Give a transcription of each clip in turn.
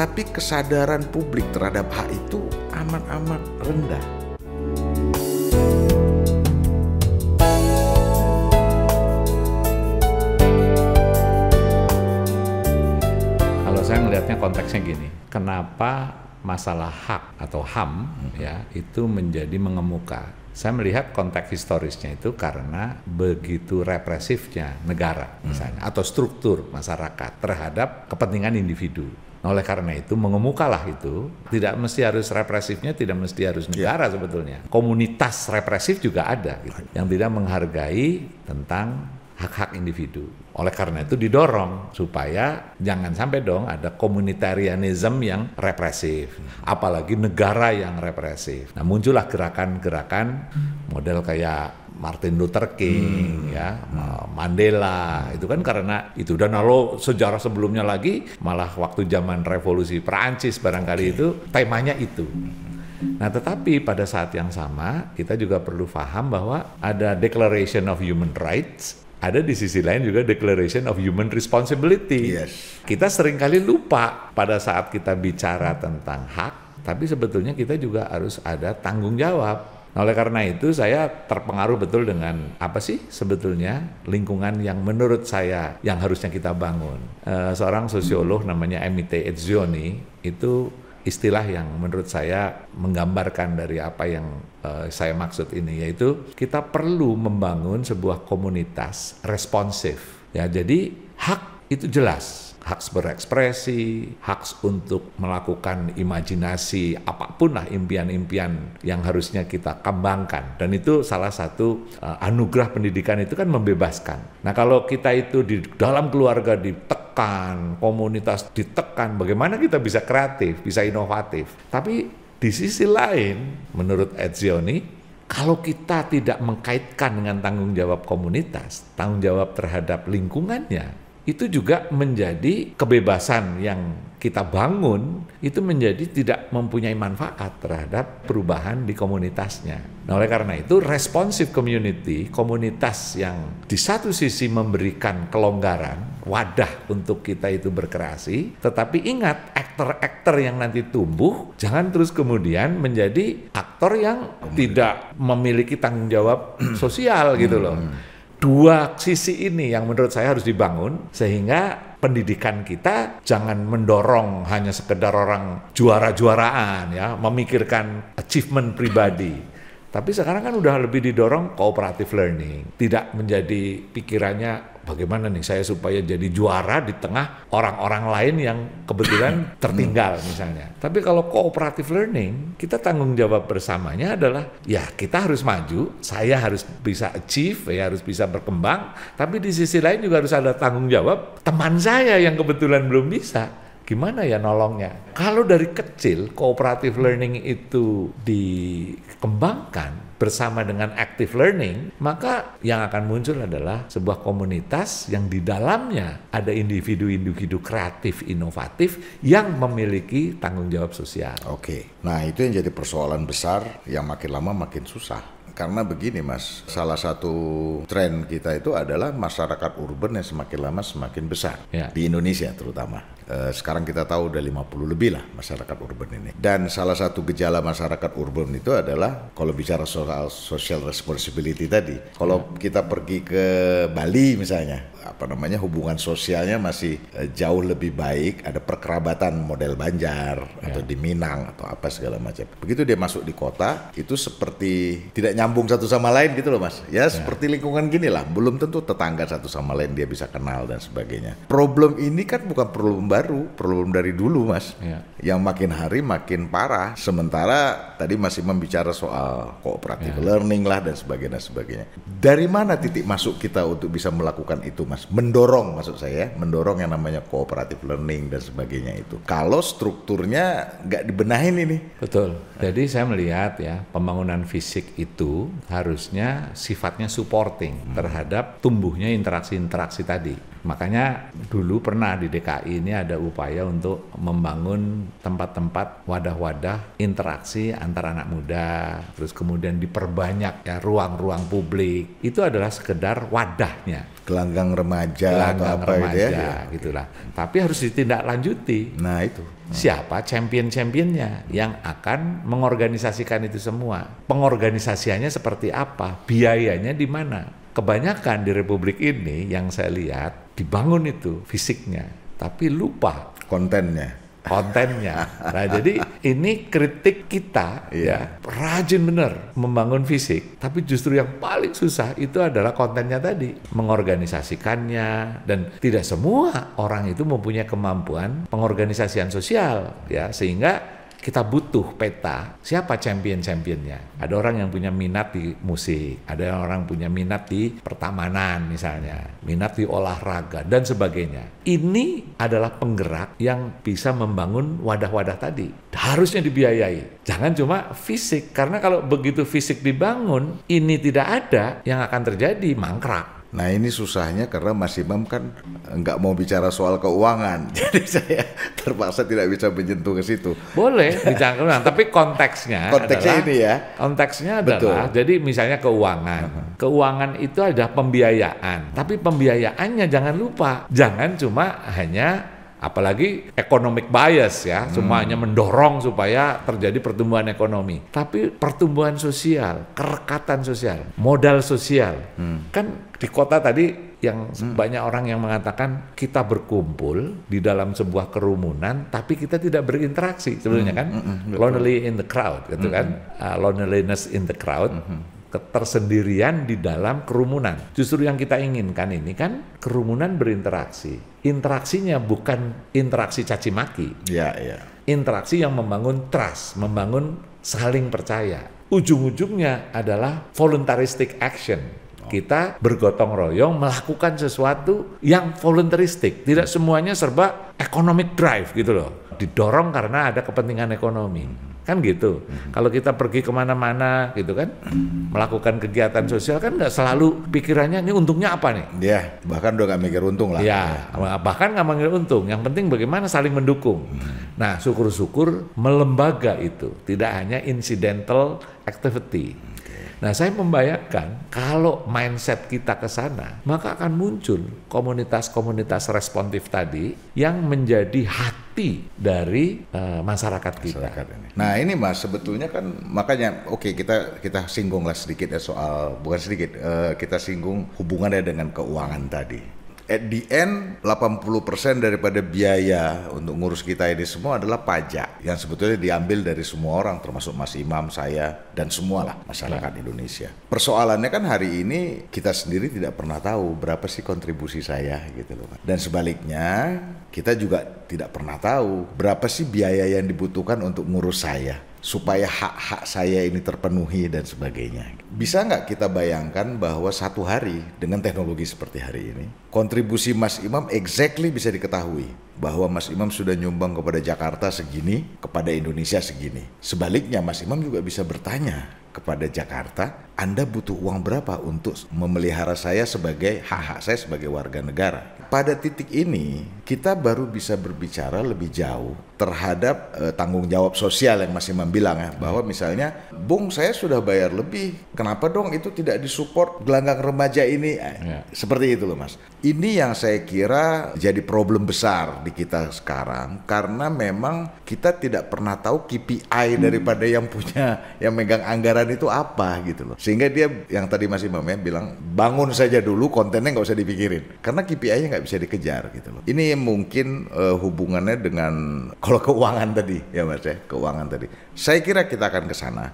tapi kesadaran publik terhadap hak itu amat-amat rendah. Kalau saya melihatnya konteksnya gini, kenapa masalah hak atau HAM hmm. ya itu menjadi mengemuka. Saya melihat konteks historisnya itu karena begitu represifnya negara hmm. misalnya atau struktur masyarakat terhadap kepentingan individu. Nah, oleh karena itu mengemukalah itu tidak mesti harus represifnya, tidak mesti harus iya. negara yeah. sebetulnya. Komunitas represif juga ada gitu, yang tidak menghargai tentang hak-hak individu. Oleh karena itu didorong supaya jangan sampai dong ada komunitarianism yang represif, apalagi negara yang represif. Nah muncullah gerakan-gerakan model kayak Martin Luther King hmm. ya Mandela itu kan karena itu dan kalau sejarah sebelumnya lagi malah waktu zaman revolusi Perancis barangkali okay. itu temanya itu. Nah, tetapi pada saat yang sama kita juga perlu paham bahwa ada Declaration of Human Rights, ada di sisi lain juga Declaration of Human Responsibility. Yes. Kita seringkali lupa pada saat kita bicara tentang hak, tapi sebetulnya kita juga harus ada tanggung jawab Nah, oleh karena itu saya terpengaruh betul dengan apa sih sebetulnya lingkungan yang menurut saya yang harusnya kita bangun. E, seorang sosiolog namanya Emite Edzioni itu istilah yang menurut saya menggambarkan dari apa yang e, saya maksud ini yaitu kita perlu membangun sebuah komunitas responsif. Ya, jadi hak itu jelas hak berekspresi, hak untuk melakukan imajinasi apapun lah impian-impian yang harusnya kita kembangkan. Dan itu salah satu uh, anugerah pendidikan itu kan membebaskan. Nah kalau kita itu di dalam keluarga ditekan, komunitas ditekan, bagaimana kita bisa kreatif, bisa inovatif. Tapi di sisi lain, menurut Edzioni, kalau kita tidak mengkaitkan dengan tanggung jawab komunitas, tanggung jawab terhadap lingkungannya, itu juga menjadi kebebasan yang kita bangun itu menjadi tidak mempunyai manfaat terhadap perubahan di komunitasnya. Nah, oleh karena itu responsif community, komunitas yang di satu sisi memberikan kelonggaran, wadah untuk kita itu berkreasi, tetapi ingat aktor-aktor yang nanti tumbuh jangan terus kemudian menjadi aktor yang tidak memiliki tanggung jawab sosial gitu loh hmm dua sisi ini yang menurut saya harus dibangun sehingga pendidikan kita jangan mendorong hanya sekedar orang juara-juaraan ya memikirkan achievement pribadi tapi sekarang kan udah lebih didorong cooperative learning, tidak menjadi pikirannya bagaimana nih saya supaya jadi juara di tengah orang-orang lain yang kebetulan hmm. tertinggal misalnya. Tapi kalau cooperative learning, kita tanggung jawab bersamanya adalah ya kita harus maju, saya harus bisa achieve, ya harus bisa berkembang, tapi di sisi lain juga harus ada tanggung jawab teman saya yang kebetulan belum bisa gimana ya nolongnya? Kalau dari kecil cooperative learning itu dikembangkan, bersama dengan active learning, maka yang akan muncul adalah sebuah komunitas yang di dalamnya ada individu-individu kreatif inovatif yang memiliki tanggung jawab sosial. Oke. Nah, itu yang jadi persoalan besar yang makin lama makin susah karena begini mas salah satu tren kita itu adalah masyarakat urban yang semakin lama semakin besar ya. di Indonesia terutama Eh, sekarang kita tahu udah 50 lebih lah masyarakat urban ini. Dan salah satu gejala masyarakat urban itu adalah kalau bicara soal social responsibility tadi, kalau kita pergi ke Bali misalnya, apa namanya hubungan sosialnya masih eh, jauh lebih baik, ada perkerabatan model Banjar yeah. atau ya. di Minang atau apa segala macam. Begitu dia masuk di kota, itu seperti tidak nyambung satu sama lain gitu loh Mas. Ya, yeah. seperti lingkungan gini lah, belum tentu tetangga satu sama lain dia bisa kenal dan sebagainya. Problem ini kan bukan perlu baru, problem dari dulu, Mas. Ya. Yang makin hari makin parah. Sementara tadi masih membicara soal cooperative ya. learning lah dan sebagainya sebagainya. Dari mana titik masuk kita untuk bisa melakukan itu, Mas? Mendorong maksud saya, ya, mendorong yang namanya cooperative learning dan sebagainya itu. Kalau strukturnya nggak dibenahin ini. Betul. Jadi saya melihat ya, pembangunan fisik itu harusnya sifatnya supporting terhadap tumbuhnya interaksi-interaksi tadi. Makanya dulu pernah di DKI ini ada upaya untuk membangun tempat-tempat wadah-wadah interaksi antara anak muda, terus kemudian diperbanyak ya ruang-ruang publik. Itu adalah sekedar wadahnya. Gelanggang remaja Gelanggang atau apa remaja, itu ya. gitulah. Tapi harus ditindaklanjuti. Nah, itu. Siapa champion-championnya yang akan mengorganisasikan itu semua? Pengorganisasiannya seperti apa? Biayanya di mana? Kebanyakan di republik ini yang saya lihat dibangun itu fisiknya, tapi lupa kontennya. Kontennya. Nah, jadi ini kritik kita yeah. ya rajin bener membangun fisik, tapi justru yang paling susah itu adalah kontennya tadi, mengorganisasikannya dan tidak semua orang itu mempunyai kemampuan pengorganisasian sosial ya sehingga kita butuh peta siapa champion-championnya. Ada orang yang punya minat di musik, ada orang punya minat di pertamanan misalnya, minat di olahraga dan sebagainya. Ini adalah penggerak yang bisa membangun wadah-wadah tadi. Harusnya dibiayai. Jangan cuma fisik karena kalau begitu fisik dibangun ini tidak ada yang akan terjadi mangkrak Nah ini susahnya karena Mas Imam kan nggak mau bicara soal keuangan, jadi saya terpaksa tidak bisa menyentuh ke situ. Boleh bicara keuangan, tapi konteksnya konteksnya adalah, ini ya. Konteksnya adalah Betul. jadi misalnya keuangan, keuangan itu adalah pembiayaan, tapi pembiayaannya jangan lupa, jangan cuma hanya apalagi economic bias ya hmm. semuanya mendorong supaya terjadi pertumbuhan ekonomi tapi pertumbuhan sosial kerekatan sosial modal sosial hmm. kan di kota tadi yang hmm. banyak orang yang mengatakan kita berkumpul di dalam sebuah kerumunan tapi kita tidak berinteraksi sebenarnya hmm. kan hmm. hmm lonely in the crowd gitu hmm. kan uh, loneliness in the crowd hmm, hmm ketersendirian di dalam kerumunan. Justru yang kita inginkan ini kan kerumunan berinteraksi. Interaksinya bukan interaksi caci maki. Ya, ya. Interaksi yang membangun trust, membangun saling percaya. Ujung-ujungnya adalah voluntaristic action. Kita bergotong royong melakukan sesuatu yang voluntaristik. Tidak semuanya serba economic drive gitu loh. Didorong karena ada kepentingan ekonomi kan gitu. Hmm. Kalau kita pergi kemana-mana gitu kan, hmm. melakukan kegiatan sosial kan nggak selalu pikirannya ini untungnya apa nih? Iya, yeah, bahkan udah nggak mikir untung lah. Iya, yeah, bahkan nggak mikir untung. Yang penting bagaimana saling mendukung. Hmm. Nah, syukur-syukur melembaga itu, tidak hanya incidental activity. Nah, saya membayangkan kalau mindset kita ke sana, maka akan muncul komunitas-komunitas responsif tadi yang menjadi hati dari uh, masyarakat kita. ini. Nah, ini Mas sebetulnya kan makanya oke okay, kita kita singgunglah sedikit ya soal bukan sedikit uh, kita singgung hubungannya dengan keuangan tadi at the end 80% daripada biaya untuk ngurus kita ini semua adalah pajak yang sebetulnya diambil dari semua orang termasuk Mas Imam, saya dan semualah masyarakat ya. Indonesia. Persoalannya kan hari ini kita sendiri tidak pernah tahu berapa sih kontribusi saya gitu loh. Dan sebaliknya kita juga tidak pernah tahu berapa sih biaya yang dibutuhkan untuk ngurus saya supaya hak-hak saya ini terpenuhi dan sebagainya. Bisa nggak kita bayangkan bahwa satu hari dengan teknologi seperti hari ini, kontribusi Mas Imam exactly bisa diketahui bahwa Mas Imam sudah nyumbang kepada Jakarta segini, kepada Indonesia segini. Sebaliknya Mas Imam juga bisa bertanya kepada Jakarta, Anda butuh uang berapa untuk memelihara saya sebagai hak-hak saya sebagai warga negara. Pada titik ini, kita baru bisa berbicara lebih jauh terhadap e, tanggung jawab sosial yang masih membilang ya, bahwa misalnya, Bung saya sudah bayar lebih, kenapa dong itu tidak disupport gelanggang remaja ini? Eh, ya. Seperti itu loh mas. Ini yang saya kira jadi problem besar di kita sekarang, karena memang kita tidak pernah tahu KPI hmm. daripada yang punya, yang megang anggaran kesadaran itu apa gitu loh. Sehingga dia yang tadi masih Imam ya bilang bangun saja dulu kontennya nggak usah dipikirin karena KPI-nya nggak bisa dikejar gitu loh. Ini mungkin uh, hubungannya dengan kalau keuangan tadi ya Mas ya keuangan tadi. Saya kira kita akan ke sana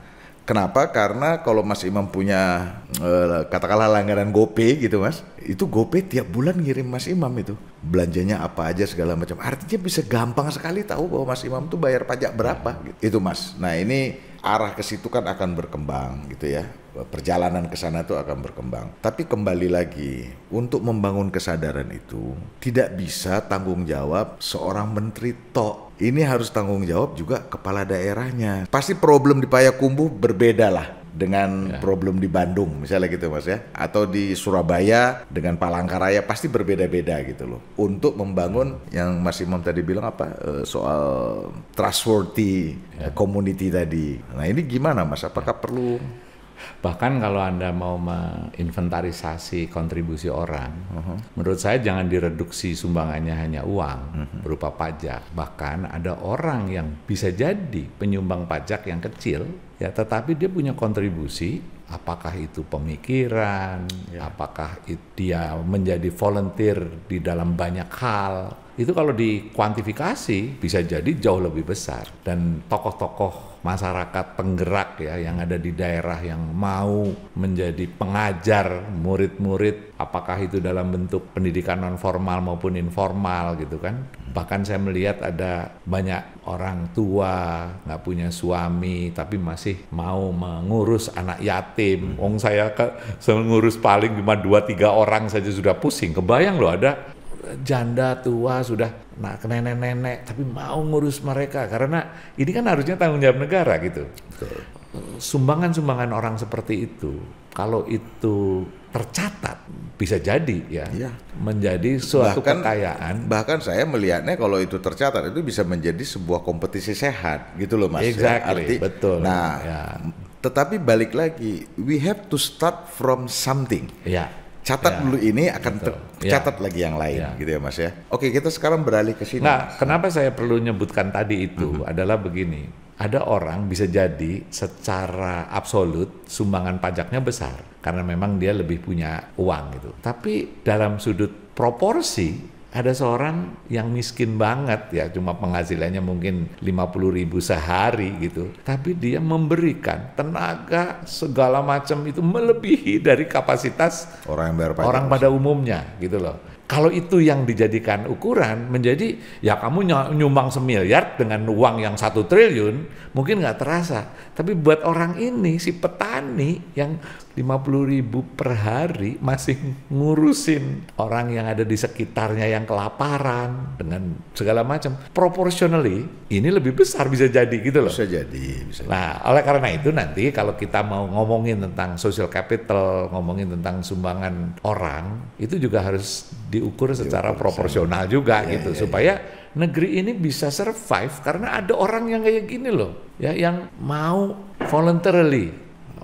Kenapa? Karena kalau Mas Imam punya eh, katakanlah langganan GoPay gitu Mas, itu GoPay tiap bulan ngirim Mas Imam itu belanjanya apa aja segala macam. Artinya bisa gampang sekali tahu bahwa Mas Imam tuh bayar pajak berapa gitu. Itu Mas. Nah, ini arah ke situ kan akan berkembang gitu ya. Perjalanan ke sana tuh akan berkembang. Tapi kembali lagi, untuk membangun kesadaran itu tidak bisa tanggung jawab seorang menteri tok ini harus tanggung jawab juga kepala daerahnya. Pasti problem di Payakumbuh berbeda lah dengan ya. problem di Bandung misalnya gitu mas ya atau di Surabaya dengan Palangkaraya pasti berbeda-beda gitu loh untuk membangun yang Mas Imam tadi bilang apa eh, soal trustworthy ya. community tadi nah ini gimana mas apakah ya. perlu Bahkan kalau Anda mau menginventarisasi kontribusi orang, uh -huh. menurut saya jangan direduksi sumbangannya hanya uang uh -huh. berupa pajak. Bahkan ada orang yang bisa jadi penyumbang pajak yang kecil, ya tetapi dia punya kontribusi, apakah itu pemikiran, yeah. apakah dia menjadi volunteer di dalam banyak hal. Itu kalau dikuantifikasi bisa jadi jauh lebih besar dan tokoh-tokoh masyarakat penggerak ya yang ada di daerah yang mau menjadi pengajar murid-murid apakah itu dalam bentuk pendidikan non formal maupun informal gitu kan bahkan saya melihat ada banyak orang tua nggak punya suami tapi masih mau mengurus anak yatim hmm. wong saya ke, saya ngurus paling cuma dua tiga orang saja sudah pusing kebayang loh ada janda tua sudah nah ke nenek-nenek tapi mau ngurus mereka karena ini kan harusnya tanggung jawab negara gitu. Sumbangan-sumbangan orang seperti itu kalau itu tercatat bisa jadi ya, ya. menjadi suatu bahkan, kekayaan. Bahkan saya melihatnya kalau itu tercatat itu bisa menjadi sebuah kompetisi sehat gitu loh mas. Ya. Exactly, arti, betul. Nah, ya. tetapi balik lagi, we have to start from something. Ya Catat ya, dulu ini akan betul. Ya. tercatat ya. lagi yang lain ya. gitu ya Mas ya. Oke, kita sekarang beralih ke sini. Nah, mas. kenapa saya perlu nyebutkan tadi itu uh -huh. adalah begini. Ada orang bisa jadi secara absolut sumbangan pajaknya besar karena memang dia lebih punya uang gitu. Tapi dalam sudut proporsi ada seorang yang miskin banget ya cuma penghasilannya mungkin 50 ribu sehari gitu tapi dia memberikan tenaga segala macam itu melebihi dari kapasitas orang yang bayar orang pada umumnya gitu loh kalau itu yang dijadikan ukuran menjadi ya kamu nyumbang semiliar dengan uang yang satu triliun mungkin nggak terasa tapi buat orang ini si petani yang 50 ribu per hari masih ngurusin orang yang ada di sekitarnya yang kelaparan dengan segala macam. Proportionally ini lebih besar bisa jadi gitu loh. Bisa jadi. Bisa jadi. nah oleh karena itu nanti kalau kita mau ngomongin tentang social capital, ngomongin tentang sumbangan orang itu juga harus diukur secara diukur proporsional sama. juga ya, gitu ya, supaya ya negeri ini bisa survive karena ada orang yang kayak gini loh ya yang mau voluntarily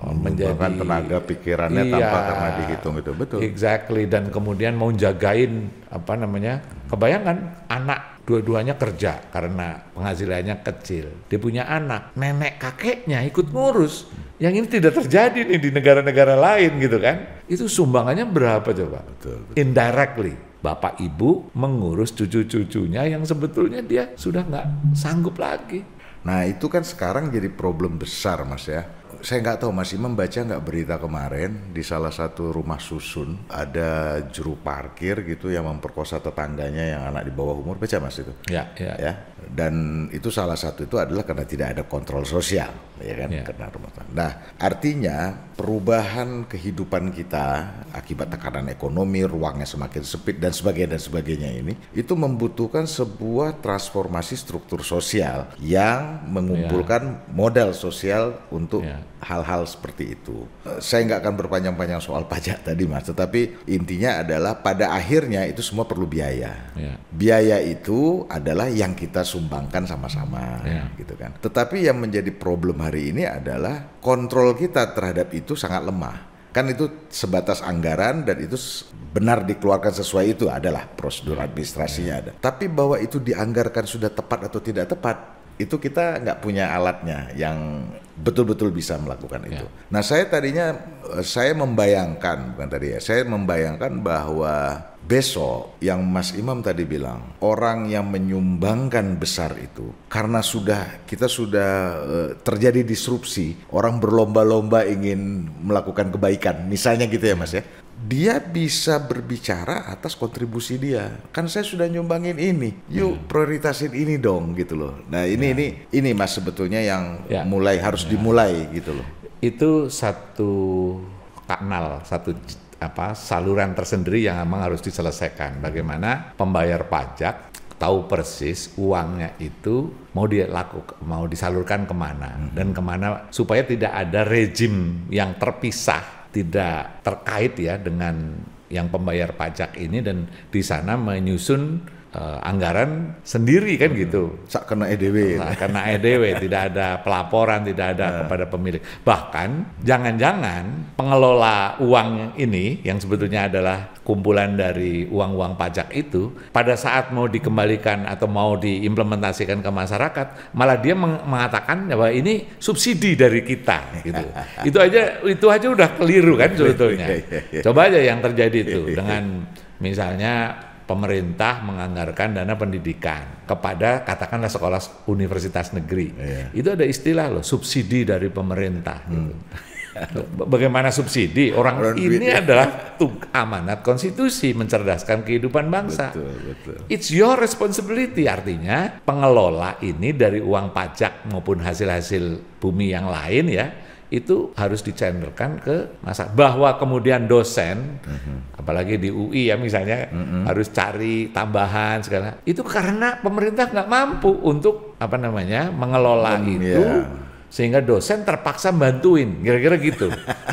Oh, menjadi Bahkan tenaga pikirannya iya, tanpa karena dihitung itu betul exactly dan betul. kemudian mau jagain apa namanya Kebayangkan anak dua-duanya kerja karena penghasilannya kecil dia punya anak nenek kakeknya ikut ngurus yang ini tidak terjadi nih di negara-negara lain gitu kan itu sumbangannya berapa coba betul, betul. indirectly bapak ibu mengurus cucu-cucunya yang sebetulnya dia sudah nggak sanggup lagi nah itu kan sekarang jadi problem besar mas ya saya nggak tahu masih membaca nggak berita kemarin di salah satu rumah susun ada juru parkir gitu yang memperkosa tetangganya yang anak di bawah umur baca mas itu ya ya, ya? dan itu salah satu itu adalah karena tidak ada kontrol sosial ya kan ya. karena rumah tangga nah artinya perubahan kehidupan kita akibat tekanan ekonomi ruangnya semakin sempit dan sebagainya dan sebagainya ini itu membutuhkan sebuah transformasi struktur sosial yang mengumpulkan ya. modal sosial untuk ya hal-hal seperti itu. Saya nggak akan berpanjang-panjang soal pajak tadi mas, tetapi intinya adalah pada akhirnya itu semua perlu biaya. Ya. Biaya itu adalah yang kita sumbangkan sama-sama, ya. gitu kan. Tetapi yang menjadi problem hari ini adalah kontrol kita terhadap itu sangat lemah kan itu sebatas anggaran dan itu benar dikeluarkan sesuai itu adalah prosedur administrasinya ya. ada. Tapi bahwa itu dianggarkan sudah tepat atau tidak tepat itu kita nggak punya alatnya yang betul-betul bisa melakukan ya. itu. Ya. Nah saya tadinya eh, saya membayangkan bukan tadi ya, saya membayangkan bahwa Besok yang Mas Imam tadi bilang, orang yang menyumbangkan besar itu karena sudah kita sudah eh, terjadi disrupsi, orang berlomba-lomba ingin melakukan kebaikan, misalnya gitu ya Mas ya. Dia bisa berbicara atas kontribusi dia. Kan saya sudah nyumbangin ini. Yuk hmm. prioritasin ini dong gitu loh. Nah, ini ya. ini ini Mas sebetulnya yang ya. mulai harus ya. dimulai gitu loh. Itu satu kanal, satu apa saluran tersendiri yang memang harus diselesaikan. Bagaimana pembayar pajak tahu persis uangnya itu mau dilakukan mau disalurkan kemana hmm. dan kemana supaya tidak ada rejim yang terpisah tidak terkait ya dengan yang pembayar pajak ini dan di sana menyusun uh, anggaran sendiri kan hmm. gitu. Sak kena EDW. Nah, kena EDW, tidak ada pelaporan, tidak ada hmm. kepada pemilik. Bahkan jangan-jangan pengelola uang ini yang sebetulnya adalah kumpulan dari uang-uang pajak itu pada saat mau dikembalikan atau mau diimplementasikan ke masyarakat malah dia mengatakan bahwa ini subsidi dari kita gitu. itu aja itu aja udah keliru kan iya, iya, sebetulnya. Iya, Coba aja yang terjadi itu dengan misalnya pemerintah menganggarkan dana pendidikan kepada katakanlah sekolah universitas negeri. Iya. Itu ada istilah loh subsidi dari pemerintah gitu. hmm. Bagaimana subsidi? Orang, Orang ini ya. adalah amanat konstitusi mencerdaskan kehidupan bangsa. Betul, betul. It's your responsibility artinya pengelola ini dari uang pajak maupun hasil-hasil bumi yang lain ya itu harus dicenderkan ke masa bahwa kemudian dosen mm -hmm. apalagi di UI ya misalnya mm -hmm. harus cari tambahan segala itu karena pemerintah nggak mampu untuk apa namanya mengelola mm, itu yeah. sehingga dosen terpaksa bantuin kira-kira gitu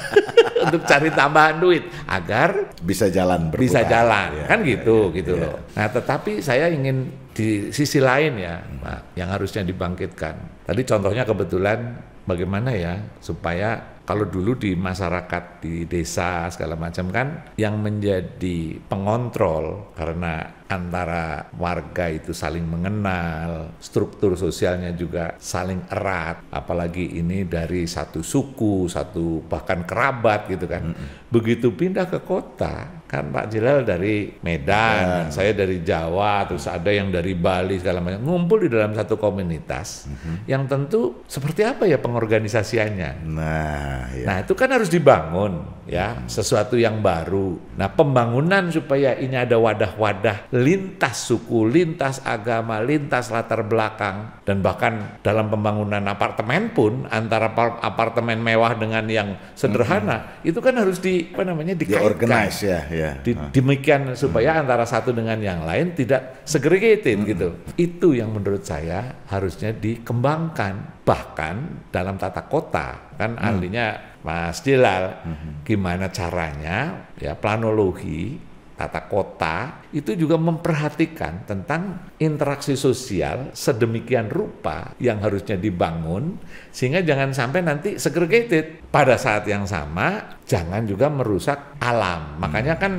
untuk cari tambahan duit agar bisa jalan berputar. bisa jalan yeah, kan iya, gitu yeah, gitu yeah. loh nah tetapi saya ingin di sisi lain ya mm. yang harusnya dibangkitkan tadi contohnya kebetulan bagaimana ya supaya kalau dulu di masyarakat di desa segala macam kan yang menjadi pengontrol karena antara warga itu saling mengenal, struktur sosialnya juga saling erat, apalagi ini dari satu suku, satu bahkan kerabat gitu kan. Mm -hmm. Begitu pindah ke kota, kan Pak Jilal dari Medan, saya dari Jawa, terus ada yang dari Bali segala macam, ngumpul di dalam satu komunitas mm -hmm. yang tentu seperti apa ya pengorganisasiannya. Nah, Ya, Nah itu kan harus dibangun ya hmm. sesuatu yang baru. Nah pembangunan supaya ini ada wadah-wadah lintas suku, lintas agama, lintas latar belakang dan bahkan dalam pembangunan apartemen pun antara apartemen mewah dengan yang sederhana -hmm. itu kan harus di apa namanya dikaitkan, di ya, ya. Di, hmm. demikian supaya -hmm. antara satu dengan yang lain tidak segregated -hmm. gitu. Itu yang menurut saya harusnya dikembangkan bahkan dalam tata kota kan hmm. ahlinya Mas Dilal hmm. gimana caranya ya planologi tata kota itu juga memperhatikan tentang interaksi sosial sedemikian rupa yang harusnya dibangun sehingga jangan sampai nanti segregated pada saat yang sama jangan juga merusak alam makanya hmm. kan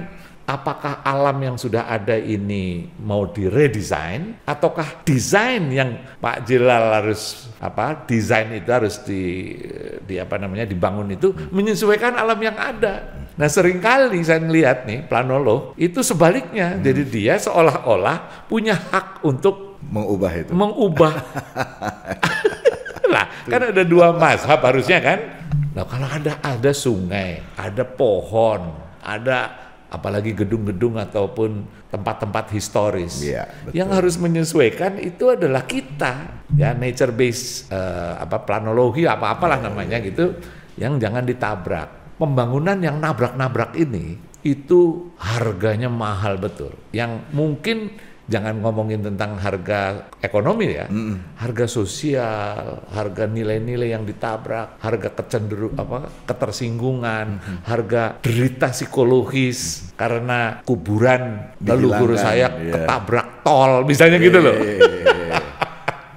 apakah alam yang sudah ada ini mau diredesain ataukah desain yang Pak Jilal harus apa desain itu harus di di apa namanya dibangun itu menyesuaikan alam yang ada. Nah seringkali saya melihat nih planolog itu sebaliknya, hmm. jadi dia seolah-olah punya hak untuk mengubah itu, mengubah. lah kan ada dua mazhab harusnya kan. Nah kalau ada ada sungai, ada pohon, ada apalagi gedung-gedung ataupun tempat-tempat historis. Ya, Yang harus menyesuaikan itu adalah kita, ya nature based uh, eh, apa planologi apa apalah iya, namanya iya, iya. gitu, yang jangan ditabrak. Pembangunan yang nabrak-nabrak ini itu harganya mahal betul. Yang mungkin jangan ngomongin tentang harga ekonomi ya, mm -mm. harga sosial, harga nilai-nilai yang ditabrak, harga kecenderung apa ketersinggungan, mm -hmm. harga derita psikologis mm -hmm. karena kuburan leluhur saya yeah. ketabrak tol, misalnya yeah, gitu loh. Yeah, yeah, yeah. Iya.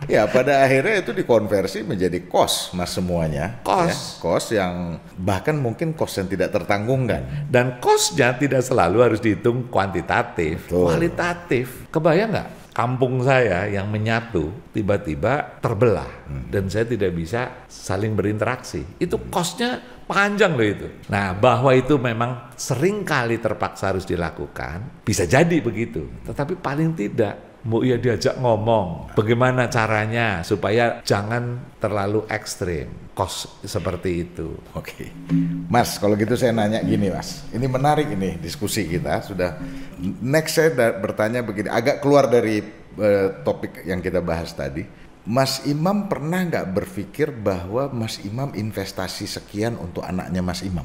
Ya pada akhirnya itu dikonversi menjadi kos mas semuanya. Ya, kos. Ya, kos yang bahkan mungkin kos yang tidak tertanggungkan. Dan kosnya tidak selalu harus dihitung kuantitatif, Betul. kualitatif. Kebayang nggak? Kampung saya yang menyatu tiba-tiba terbelah hmm. dan saya tidak bisa saling berinteraksi. Itu hmm. kosnya panjang loh itu. Nah bahwa itu memang seringkali terpaksa harus dilakukan bisa jadi begitu. Tetapi paling tidak Mau ia diajak ngomong bagaimana caranya supaya jangan terlalu ekstrim kos seperti itu. Oke, Mas kalau gitu saya nanya gini Mas, ini menarik ini diskusi kita sudah next saya bertanya begini agak keluar dari uh, topik yang kita bahas tadi. Mas Imam pernah nggak berpikir bahwa Mas Imam investasi sekian untuk anaknya Mas Imam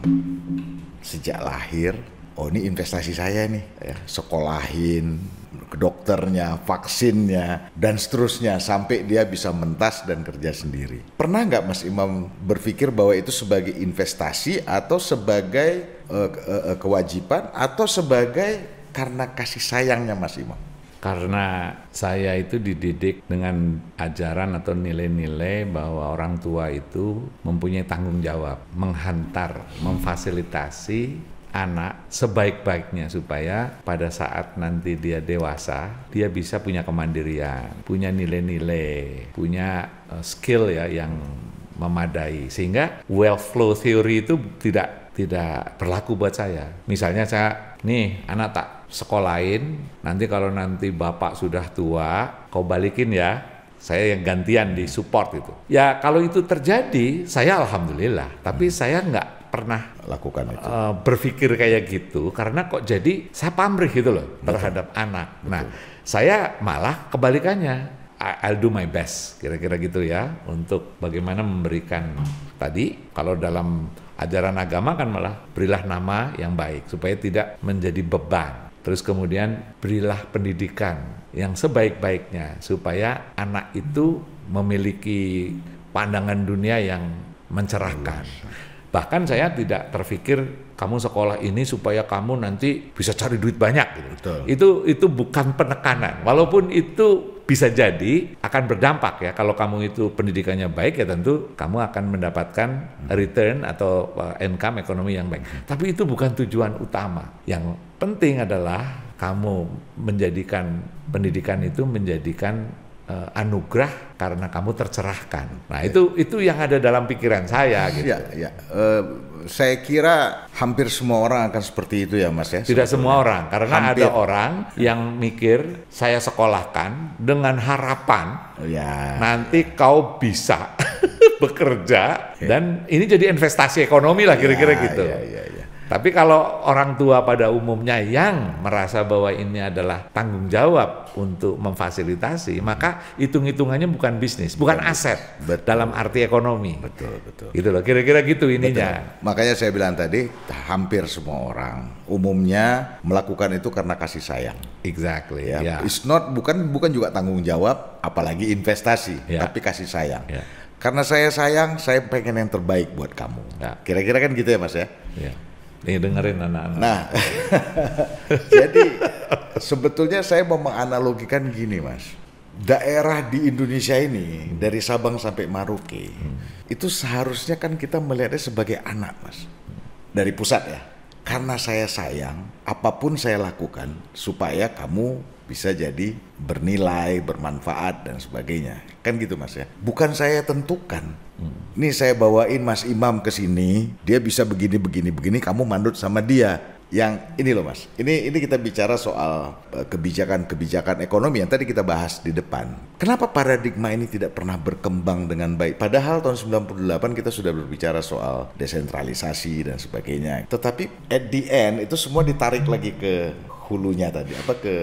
sejak lahir oh ini investasi saya nih ya, sekolahin ke dokternya, vaksinnya, dan seterusnya sampai dia bisa mentas dan kerja sendiri. Pernah nggak Mas Imam berpikir bahwa itu sebagai investasi atau sebagai uh, uh, kewajiban atau sebagai karena kasih sayangnya Mas Imam? Karena saya itu dididik dengan ajaran atau nilai-nilai bahwa orang tua itu mempunyai tanggung jawab, menghantar, memfasilitasi anak sebaik-baiknya supaya pada saat nanti dia dewasa dia bisa punya kemandirian, punya nilai-nilai, punya e, skill ya yang memadai sehingga wealth flow theory itu tidak tidak berlaku buat saya. Misalnya saya nih anak tak sekolahin, nanti kalau nanti bapak sudah tua, kau balikin ya saya yang gantian di support itu. Ya kalau itu terjadi, saya alhamdulillah. Tapi hmm. saya nggak pernah lakukan itu. Uh, berpikir kayak gitu karena kok jadi saya pamrih gitu loh Betul. terhadap anak. Betul. Nah, saya malah kebalikannya I'll do my best kira-kira gitu ya untuk bagaimana memberikan tadi kalau dalam ajaran agama kan malah berilah nama yang baik supaya tidak menjadi beban terus kemudian berilah pendidikan yang sebaik-baiknya supaya anak itu memiliki pandangan dunia yang mencerahkan Bahkan saya tidak terpikir kamu sekolah ini supaya kamu nanti bisa cari duit banyak gitu. Betul. Itu itu bukan penekanan. Walaupun itu bisa jadi akan berdampak ya kalau kamu itu pendidikannya baik ya tentu kamu akan mendapatkan return atau eh, income ekonomi yang baik. Hmm. Tapi itu bukan tujuan utama. Yang penting adalah kamu menjadikan pendidikan itu menjadikan Eh, anugerah karena kamu tercerahkan. Nah itu itu yang ada dalam pikiran saya. Gitu. Ya, ya. Uh, saya kira hampir semua orang akan seperti itu ya mas ya. Tidak sebetulnya. semua orang, karena hampir. ada orang yang mikir saya sekolahkan dengan harapan oh, ya. nanti kau bisa bekerja ya. dan ini jadi investasi ekonomi lah kira-kira ya, gitu. Ya, ya, ya. Tapi kalau orang tua pada umumnya yang merasa bahwa ini adalah tanggung jawab untuk memfasilitasi, maka hitung-hitungannya bukan bisnis, bukan betul, aset betul. dalam arti ekonomi. Betul, betul. Gitu loh, kira-kira gitu ininya. Betul. Makanya saya bilang tadi hampir semua orang umumnya melakukan itu karena kasih sayang. Exactly. Ya. Yeah. It's not bukan bukan juga tanggung jawab, apalagi investasi, yeah. tapi kasih sayang. Yeah. Karena saya sayang, saya pengen yang terbaik buat kamu. Ya. Kira-kira yeah. kan gitu ya, Mas ya. Yeah. Nih dengerin anak-anak. Nah, jadi sebetulnya saya mau menganalogikan gini mas. Daerah di Indonesia ini hmm. dari Sabang sampai Maroke hmm. itu seharusnya kan kita melihatnya sebagai anak mas dari pusat ya. Karena saya sayang, apapun saya lakukan supaya kamu bisa jadi bernilai, bermanfaat dan sebagainya. Kan gitu Mas ya. Bukan saya tentukan. Hmm. Ini saya bawain Mas Imam ke sini, dia bisa begini begini begini, kamu mandut sama dia. Yang ini loh Mas. Ini ini kita bicara soal eh, kebijakan-kebijakan ekonomi yang tadi kita bahas di depan. Kenapa paradigma ini tidak pernah berkembang dengan baik? Padahal tahun 98 kita sudah berbicara soal desentralisasi dan sebagainya. Tetapi at the end itu semua ditarik lagi ke hulunya tadi apa ke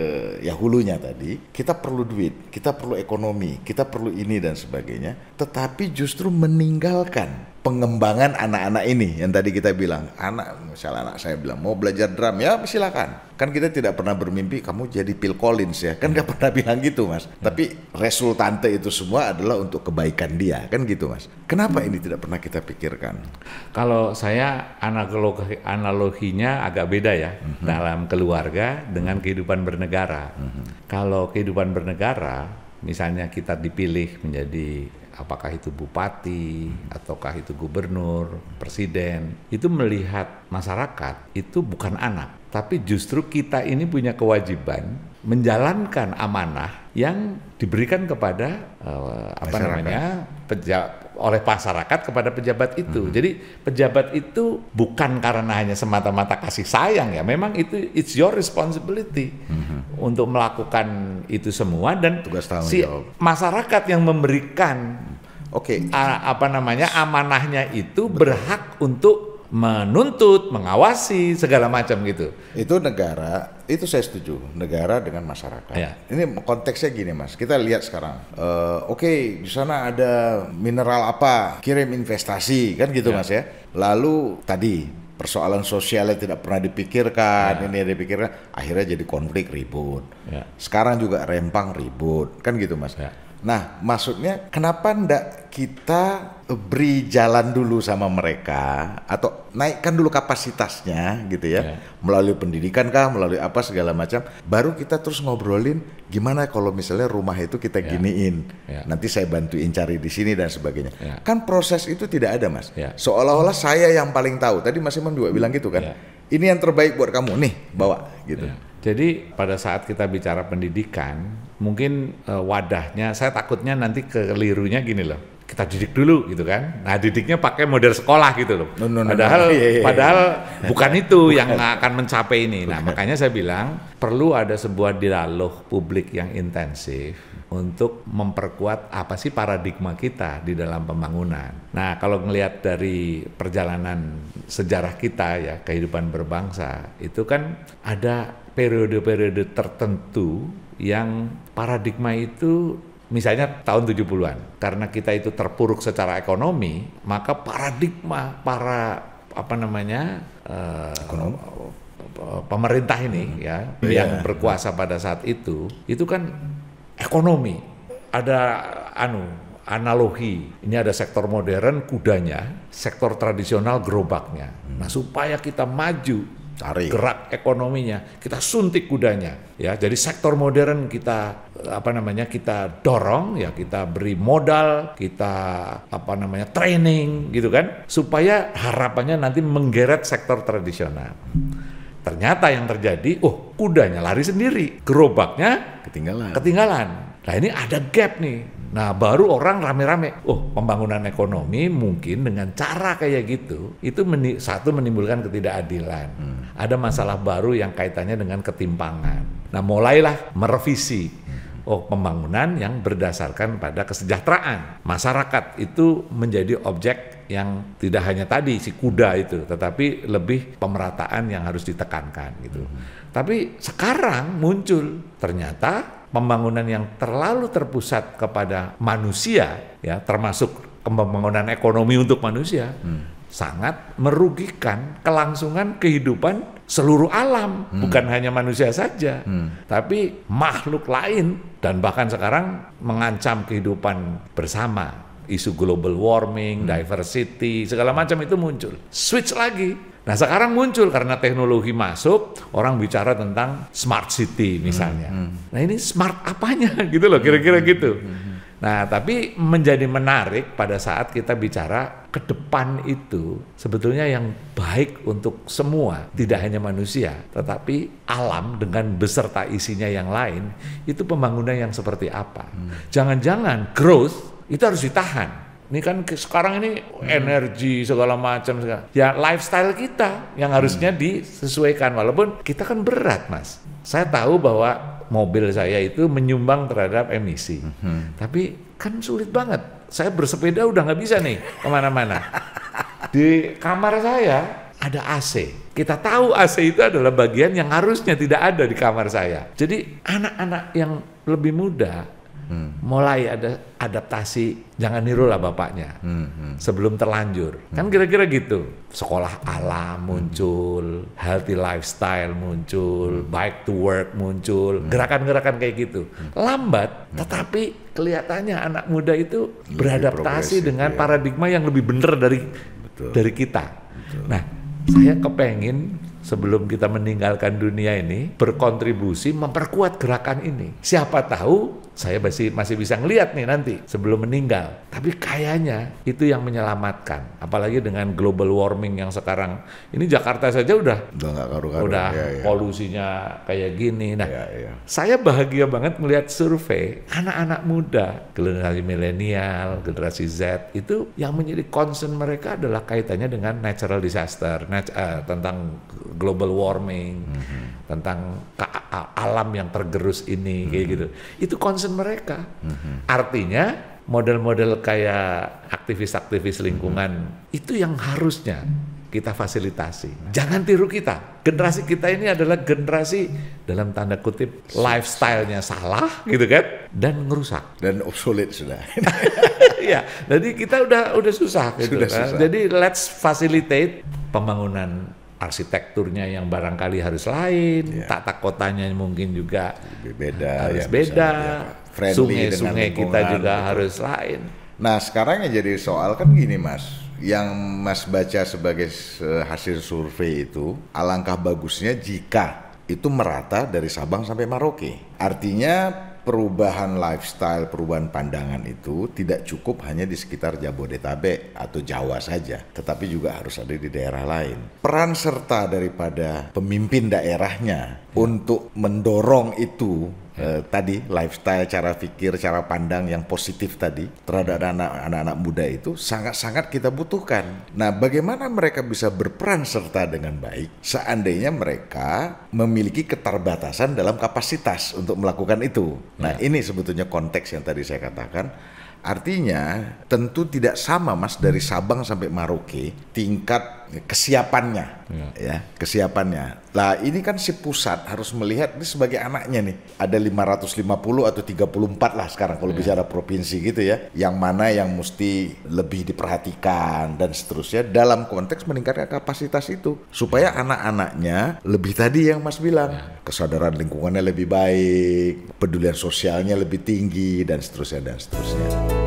ya hulunya tadi kita perlu duit kita perlu ekonomi kita perlu ini dan sebagainya tetapi justru meninggalkan pengembangan anak-anak ini yang tadi kita bilang anak misalnya anak saya bilang mau belajar drum ya silakan kan kita tidak pernah bermimpi kamu jadi Phil Collins ya kan nggak hmm. pernah bilang gitu mas hmm. tapi resultante itu semua adalah untuk kebaikan dia kan gitu mas kenapa hmm. ini tidak pernah kita pikirkan kalau saya analog analoginya agak beda ya hmm. dalam keluarga dengan kehidupan bernegara hmm. kalau kehidupan bernegara misalnya kita dipilih menjadi apakah itu bupati ataukah itu gubernur, presiden, itu melihat masyarakat itu bukan anak, tapi justru kita ini punya kewajiban menjalankan amanah yang diberikan kepada uh, apa namanya pejabat oleh masyarakat kepada pejabat itu. Hmm. Jadi pejabat itu bukan karena hanya semata-mata kasih sayang ya, memang itu it's your responsibility hmm. untuk melakukan itu semua dan tugas tanggung si jawab. masyarakat yang memberikan oke okay. apa namanya amanahnya itu Betul. berhak untuk menuntut, mengawasi segala macam gitu. Itu negara, itu saya setuju, negara dengan masyarakat. Ya. Ini konteksnya gini mas, kita lihat sekarang, uh, oke okay, di sana ada mineral apa, kirim investasi kan gitu ya. mas ya. Lalu tadi persoalan sosialnya tidak pernah dipikirkan, ya. ini dipikirkan, akhirnya jadi konflik ribut. Ya. Sekarang juga rempang ribut kan gitu mas. Ya Nah, maksudnya kenapa ndak kita beri jalan dulu sama mereka atau naikkan dulu kapasitasnya gitu ya. Yeah. Melalui pendidikan kah, melalui apa segala macam, baru kita terus ngobrolin gimana kalau misalnya rumah itu kita yeah. giniin. Yeah. Nanti saya bantuin cari di sini dan sebagainya. Yeah. Kan proses itu tidak ada, Mas. Yeah. Seolah-olah saya yang paling tahu. Tadi Mas Iman juga bilang gitu kan. Yeah. Ini yang terbaik buat kamu nih, bawa gitu. Yeah. Jadi pada saat kita bicara pendidikan, mungkin uh, wadahnya saya takutnya nanti kelirunya gini loh kita didik dulu gitu kan nah didiknya pakai model sekolah gitu loh no, no, no, padahal no, no. Iya, yeah, yeah, padahal bukan itu yang akan mencapai ini nah, bukan. nah makanya saya bilang perlu ada sebuah dialog publik yang intensif untuk memperkuat apa sih paradigma kita di dalam pembangunan. Nah, kalau melihat dari perjalanan sejarah kita ya kehidupan berbangsa itu kan ada periode-periode tertentu yang paradigma itu misalnya tahun 70-an karena kita itu terpuruk secara ekonomi, maka paradigma para apa namanya? Eh, pemerintah ini hmm. ya yeah. yang berkuasa pada saat itu itu kan ekonomi. Ada anu analogi. Ini ada sektor modern kudanya, sektor tradisional gerobaknya. Hmm. Nah, supaya kita maju Cari. gerak ekonominya, kita suntik kudanya. Ya, jadi sektor modern kita apa namanya? kita dorong ya, kita beri modal, kita apa namanya? training gitu kan supaya harapannya nanti menggeret sektor tradisional. Hmm. Ternyata yang terjadi, oh kudanya lari sendiri, gerobaknya ketinggalan. Ketinggalan. Nah ini ada gap nih. Nah baru orang rame-rame, oh pembangunan ekonomi mungkin dengan cara kayak gitu, itu meni satu menimbulkan ketidakadilan. Hmm. Ada masalah baru yang kaitannya dengan ketimpangan. Nah mulailah merevisi oh pembangunan yang berdasarkan pada kesejahteraan masyarakat itu menjadi objek yang tidak hanya tadi si kuda itu tetapi lebih pemerataan yang harus ditekankan gitu. Hmm. Tapi sekarang muncul ternyata pembangunan yang terlalu terpusat kepada manusia ya termasuk pembangunan ekonomi untuk manusia hmm sangat merugikan kelangsungan kehidupan seluruh alam, hmm. bukan hanya manusia saja, hmm. tapi makhluk lain dan bahkan sekarang mengancam kehidupan bersama. Isu global warming, hmm. diversity, segala macam itu muncul. Switch lagi. Nah, sekarang muncul karena teknologi masuk, orang bicara tentang smart city misalnya. Hmm. Hmm. Nah, ini smart apanya gitu loh, kira-kira hmm. gitu. Hmm. Nah, tapi menjadi menarik pada saat kita bicara ke depan itu sebetulnya yang baik untuk semua, tidak hanya manusia, tetapi alam dengan beserta isinya yang lain, itu pembangunan yang seperti apa. Hmm. Jangan-jangan hmm. growth itu harus ditahan. Ini kan sekarang ini hmm. energi segala macam segala. Ya lifestyle kita yang harusnya hmm. disesuaikan walaupun kita kan berat, Mas. Saya tahu bahwa mobil saya itu menyumbang terhadap emisi. Mm -hmm. Tapi kan sulit banget. Saya bersepeda udah nggak bisa nih kemana-mana. Di kamar saya ada AC. Kita tahu AC itu adalah bagian yang harusnya tidak ada di kamar saya. Jadi anak-anak yang lebih muda hmm. mulai ada adaptasi jangan niru lah bapaknya hmm. hmm. sebelum terlanjur kan hmm. kan kira-kira gitu sekolah alam muncul healthy lifestyle muncul hmm. bike to work muncul hmm. gerakan-gerakan hmm. kayak gitu hmm. lambat hmm. tetapi kelihatannya anak muda itu lebih beradaptasi dengan ya. paradigma yang lebih benar dari Betul. dari kita Betul. nah saya kepengen sebelum kita meninggalkan dunia ini berkontribusi memperkuat gerakan ini. Siapa tahu saya masih masih bisa ngelihat nih nanti sebelum meninggal. Tapi kayaknya itu yang menyelamatkan. Apalagi dengan global warming yang sekarang. Ini Jakarta saja udah udah gak karu -karu. udah ya, ya. polusinya kayak gini. Nah, ya, ya. saya bahagia banget melihat survei anak-anak muda, generasi milenial, generasi Z itu yang menjadi concern mereka adalah kaitannya dengan natural disaster, nat uh, tentang global warming, mm -hmm. tentang alam yang tergerus ini mm -hmm. kayak mhm. gitu. Itu concern concern mereka. Mm-hmm. Artinya model-model kayak aktivis-aktivis lingkungan mm-hmm. itu yang harusnya kita fasilitasi. Jangan tiru kita. Generasi kita ini adalah generasi dalam tanda kutip lifestyle-nya salah gitu kan dan ngerusak dan obsolete sudah. ya, jadi kita udah udah susah gitu sudah kan. Susah. Jadi let's facilitate pembangunan arsitekturnya yang barangkali harus lain, ya. tata kotanya mungkin juga beda, harus ya, beda, iya, sungai-sungai kita juga gitu. harus lain. Nah sekarang yang jadi soal kan gini mas, yang mas baca sebagai hasil survei itu, alangkah bagusnya jika itu merata dari Sabang sampai Maroke. Artinya perubahan lifestyle, perubahan pandangan itu tidak cukup hanya di sekitar Jabodetabek atau Jawa saja, tetapi juga harus ada di daerah lain. Peran serta daripada pemimpin daerahnya untuk mendorong itu Eh, tadi lifestyle, cara pikir, cara pandang yang positif tadi terhadap hmm. anak-anak muda itu sangat-sangat kita butuhkan. Nah, bagaimana mereka bisa berperan serta dengan baik seandainya mereka memiliki keterbatasan dalam kapasitas untuk melakukan itu. Nah, ya. ini sebetulnya konteks yang tadi saya katakan. Artinya tentu tidak sama Mas dari Sabang sampai Maroke tingkat kesiapannya ya. ya kesiapannya lah ini kan si pusat harus melihat ini sebagai anaknya nih ada 550 atau 34 lah sekarang kalau ya. bicara provinsi gitu ya yang mana yang mesti lebih diperhatikan dan seterusnya dalam konteks meningkatkan kapasitas itu supaya anak-anaknya lebih tadi yang Mas bilang ya. kesadaran lingkungannya lebih baik pedulian sosialnya lebih tinggi dan seterusnya dan seterusnya.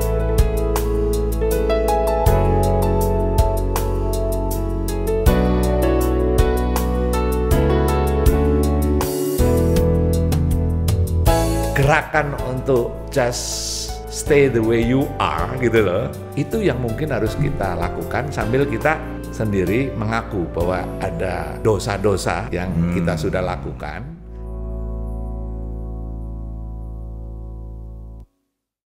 gerakan untuk just stay the way you are gitu loh. Itu yang mungkin harus kita lakukan sambil kita sendiri mengaku bahwa ada dosa-dosa yang hmm. kita sudah lakukan.